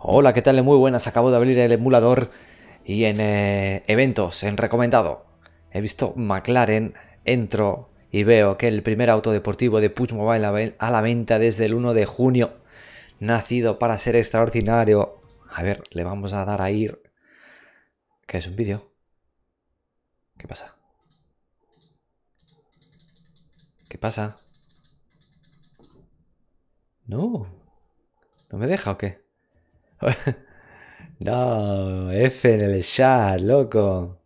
Hola, ¿qué tal? Muy buenas, acabo de abrir el emulador y en eh, eventos, en recomendado. He visto McLaren, entro y veo que el primer auto deportivo de Push Mobile a la venta desde el 1 de junio. Nacido para ser extraordinario. A ver, le vamos a dar a ir. ¿qué es un vídeo. ¿Qué pasa? ¿Qué pasa? No. ¿No me deja o qué? no, F en el chat, loco.